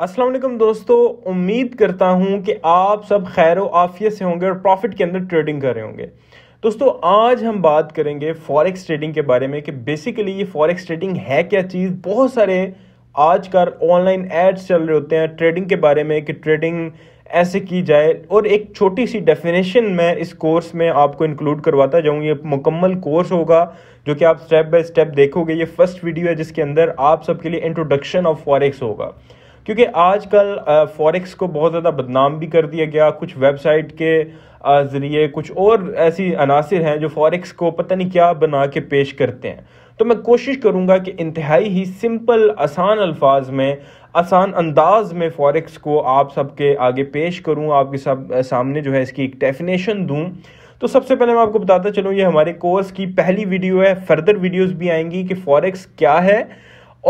असलम दोस्तों उम्मीद करता हूँ कि आप सब खैर आफियत से होंगे और प्रॉफिट के अंदर ट्रेडिंग कर रहे होंगे दोस्तों आज हम बात करेंगे फॉरेक्स ट्रेडिंग के बारे में कि बेसिकली ये फॉरेक्स ट्रेडिंग है क्या चीज़ बहुत सारे आजकल ऑनलाइन एड्स चल रहे होते हैं ट्रेडिंग के बारे में कि ट्रेडिंग ऐसे की जाए और एक छोटी सी डेफिनेशन मैं इस कोर्स में आपको इंक्लूड करवाता जाऊँ ये मुकम्मल कोर्स होगा जो कि आप स्टेप बाय स्टेप देखोगे ये फर्स्ट वीडियो है जिसके अंदर आप सबके लिए इंट्रोडक्शन ऑफ फॉरेक्स होगा क्योंकि आजकल फॉरेक्स को बहुत ज़्यादा बदनाम भी कर दिया गया कुछ वेबसाइट के ज़रिए कुछ और ऐसी अनासर हैं जो फॉरेक्स को पता नहीं क्या बना के पेश करते हैं तो मैं कोशिश करूँगा कि इंतहाई ही सिंपल आसान अल्फाज में आसान अंदाज में फॉरेक्स को आप सबके आगे पेश करूँ आपके सब सामने जो है इसकी एक डेफिनेशन दूँ तो सबसे पहले मैं आपको बताता चलूँ ये हमारे कोर्स की पहली वीडियो है फर्दर वीडियोस भी आएंगी कि फॉरेक्स क्या है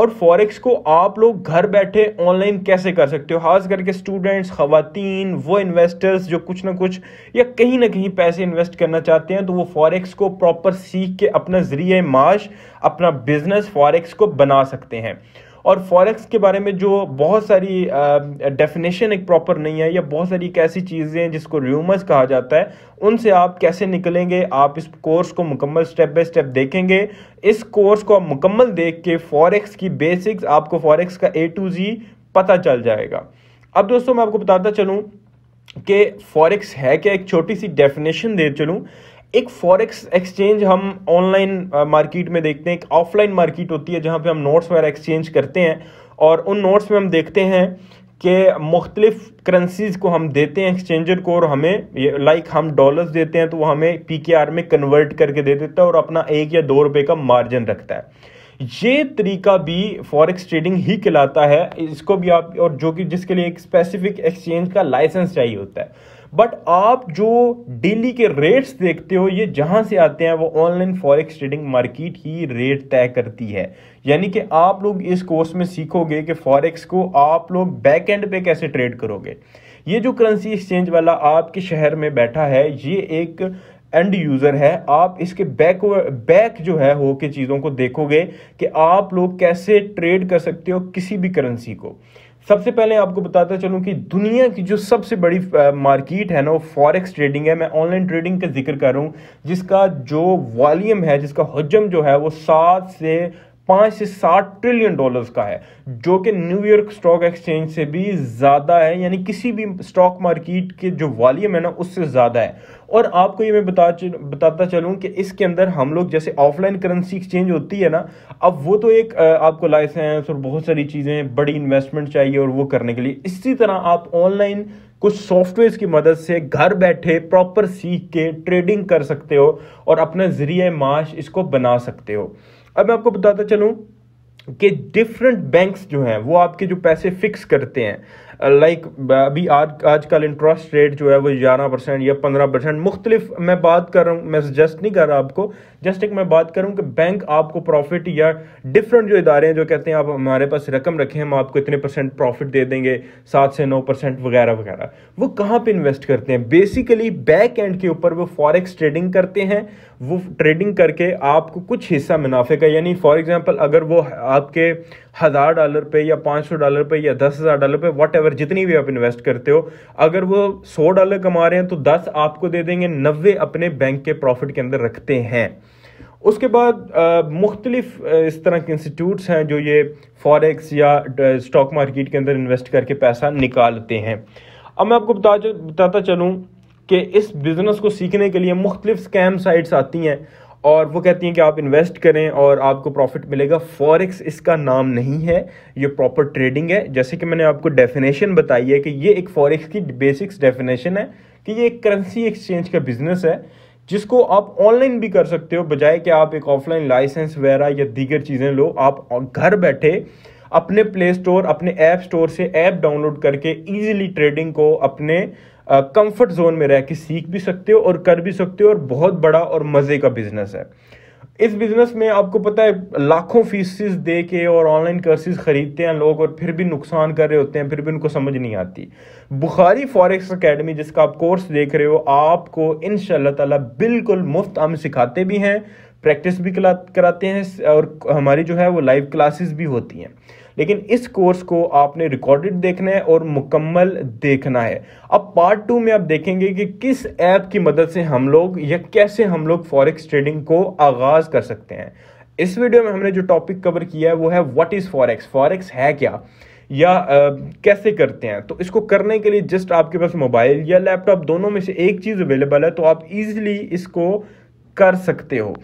और फॉरेक्स को आप लोग घर बैठे ऑनलाइन कैसे कर सकते हो खास करके स्टूडेंट्स खातन वो इन्वेस्टर्स जो कुछ ना कुछ या कहीं ना कहीं पैसे इन्वेस्ट करना चाहते हैं तो वो फॉरेक्स को प्रॉपर सीख के अपना जरिए माश अपना बिजनेस फॉरेक्स को बना सकते हैं और फॉरेक्स के बारे में जो बहुत सारी डेफिनेशन एक प्रॉपर नहीं है या बहुत सारी एक ऐसी चीज़ें हैं जिसको र्यूमर्स कहा जाता है उनसे आप कैसे निकलेंगे आप इस कोर्स को मुकम्मल स्टेप बाय स्टेप देखेंगे इस कोर्स को आप मुकम्मल देख के फॉरेक्स की बेसिक्स आपको फॉरेक्स का ए टू जी पता चल जाएगा अब दोस्तों मैं आपको बताता चलूँ कि फॉरेक्स है क्या एक छोटी सी डेफिनेशन दे चलूँ एक फॉरेक्स एक्सचेंज हम ऑनलाइन मार्केट uh, में देखते हैं एक ऑफलाइन मार्केट होती है जहाँ पे हम नोट्स वगैरह एक्सचेंज करते हैं और उन नोट्स में हम देखते हैं कि मुख्तलिफ करेंसीज़ को हम देते हैं एक्सचेंजर को और हमें लाइक हम डॉलर्स देते हैं तो वो हमें पी के आर में कन्वर्ट करके दे देता है और अपना एक या दो रुपये का मार्जिन रखता है ये तरीका भी फॉरेक्स ट्रेडिंग ही कहलाता है इसको भी आप और जो कि जिसके लिए एक स्पेसिफिक एक्सचेंज का लाइसेंस चाहिए होता है बट आप जो डेली के रेट्स देखते हो ये जहाँ से आते हैं वो ऑनलाइन फॉरेक्स ट्रेडिंग मार्केट ही रेट तय करती है यानी कि आप लोग इस कोर्स में सीखोगे कि फॉरेक्स को आप लोग बैक एंड पे कैसे ट्रेड करोगे ये जो करेंसी एक्सचेंज वाला आपके शहर में बैठा है ये एक एंड यूज़र है आप इसके बैक बैक जो है हो के चीज़ों को देखोगे कि आप लोग कैसे ट्रेड कर सकते हो किसी भी करेंसी को सबसे पहले आपको बताता चलूँ कि दुनिया की जो सबसे बड़ी मार्केट है ना वो फॉरेक्स ट्रेडिंग है मैं ऑनलाइन ट्रेडिंग का जिक्र कर रहा हूं जिसका जो वॉल्यूम है जिसका हजम जो है वो सात से पाँच से सात ट्रिलियन डॉलर्स का है जो कि न्यूयॉर्क स्टॉक एक्सचेंज से भी ज़्यादा है यानी किसी भी स्टॉक मार्केट के जो वॉल्यूम है ना उससे ज़्यादा है और आपको ये मैं बता बताता चलूँ कि इसके अंदर हम लोग जैसे ऑफलाइन करेंसी एक्सचेंज होती है ना अब वो तो एक आपको लाइसेंस और बहुत सारी चीज़ें बड़ी इन्वेस्टमेंट चाहिए और वो करने के लिए इसी तरह आप ऑनलाइन कुछ सॉफ्टवेयर की मदद से घर बैठे प्रॉपर सीख के ट्रेडिंग कर सकते हो और अपना ज़रिए माश इसको बना सकते हो अब मैं आपको बताता चलूँ कि डिफरेंट बैंक्स जो हैं वो आपके जो पैसे फिक्स करते हैं लाइक अभी आज आजकल इंटरेस्ट रेट जो है वो ग्यारह परसेंट या पंद्रह परसेंट मुख्तलिफ मैं बात कर रहा हूँ मैं सजेस्ट नहीं कर रहा आपको जस्ट एक मैं बात करूँ कि बैंक आपको प्रॉफिट या डिफरेंट जो इदारे हैं जो कहते हैं आप हमारे पास रकम रखें हम आपको इतने परसेंट प्रॉफिट दे देंगे सात से नौ परसेंट वगैरह वगैरह वो कहाँ पर इन्वेस्ट करते हैं बेसिकली बैक एंड के ऊपर वो फॉरेक्स ट्रेडिंग करते हैं वो ट्रेडिंग करके आपको कुछ हिस्सा मुनाफे का यानी फॉर एग्जाम्पल अगर वो आपके हज़ार डॉलर पे या पाँच सौ डॉलर पे या दस हज़ार डॉलर पे वट एवर जितनी भी आप इन्वेस्ट करते हो अगर वो सौ डॉलर कमा रहे हैं तो दस आपको दे देंगे नब्बे अपने बैंक के प्रॉफिट के अंदर रखते हैं उसके बाद मुख्तलिफ इस तरह के इंस्टीट्यूट्स हैं जो ये फॉरेक्स या स्टॉक मार्केट के अंदर इन्वेस्ट करके पैसा निकालते हैं अब मैं आपको बता बताता चलूँ कि इस बिज़नेस को सीखने के लिए मुख्तलिफ स्कैम साइट्स आती हैं और वो कहती हैं कि आप इन्वेस्ट करें और आपको प्रॉफिट मिलेगा फॉरेक्स इसका नाम नहीं है ये प्रॉपर ट्रेडिंग है जैसे कि मैंने आपको डेफिनेशन बताई है कि ये एक फॉरेक्स की बेसिक्स डेफिनेशन है कि ये एक करेंसी एक्सचेंज का बिजनेस है जिसको आप ऑनलाइन भी कर सकते हो बजाय कि आप एक ऑफलाइन लाइसेंस वगैरह या दीगर चीज़ें लो आप घर बैठे अपने प्ले स्टोर अपने ऐप स्टोर से ऐप डाउनलोड करके ईजिली ट्रेडिंग को अपने कंफर्ट जोन में रह के सीख भी सकते हो और कर भी सकते हो और बहुत बड़ा और मज़े का बिजनेस है इस बिज़नेस में आपको पता है लाखों फीसिस दे के और ऑनलाइन कर्सेज ख़रीदते हैं लोग और फिर भी नुकसान कर रहे होते हैं फिर भी उनको समझ नहीं आती बुखारी फॉरेक्स अकेडमी जिसका आप कोर्स देख रहे हो आपको इन ताला बिल्कुल मुफ्त हम सिखाते भी हैं प्रैक्टिस भी कराते हैं और हमारी जो है वो लाइव क्लासेस भी होती हैं लेकिन इस कोर्स को आपने रिकॉर्डेड देखना है और मुकम्मल देखना है अब पार्ट टू में आप देखेंगे कि किस ऐप की मदद से हम लोग या कैसे हम लोग फॉरेक्स ट्रेडिंग को आगाज़ कर सकते हैं इस वीडियो में हमने जो टॉपिक कवर किया है वो है व्हाट इज़ फॉरेक्स फॉरेक्स है क्या या आ, कैसे करते हैं तो इसको करने के लिए जस्ट आपके पास मोबाइल या लैपटॉप दोनों में से एक चीज़ अवेलेबल है तो आप इजीली इसको कर सकते हो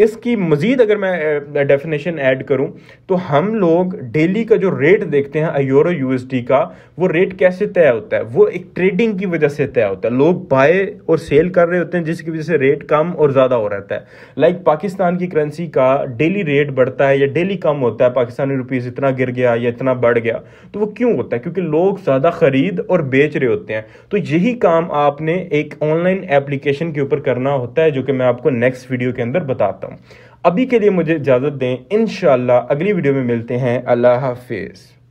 इसकी मज़ीद अगर मैं डेफिनेशन ऐड करूं तो हम लोग डेली का जो रेट देखते हैं यूरो यूएसडी का वो रेट कैसे तय होता है वो एक ट्रेडिंग की वजह से तय होता है लोग बाय और सेल कर रहे होते हैं जिसकी वजह से रेट कम और ज़्यादा हो रहता है लाइक like पाकिस्तान की करेंसी का डेली रेट बढ़ता है या डेली कम होता है पाकिस्तानी रुपीज़ इतना गिर गया या इतना बढ़ गया तो वो क्यों होता है क्योंकि लोग ज़्यादा ख़रीद और बेच रहे होते हैं तो यही काम आपने एक ऑनलाइन एप्लीकेशन के ऊपर करना होता है जो कि मैं आपको नेक्स्ट वीडियो के अंदर बताता आता हूँ अभी के लिए मुझे इजाज़त दें इन अगली वीडियो में मिलते हैं अल्लाह हाफिज़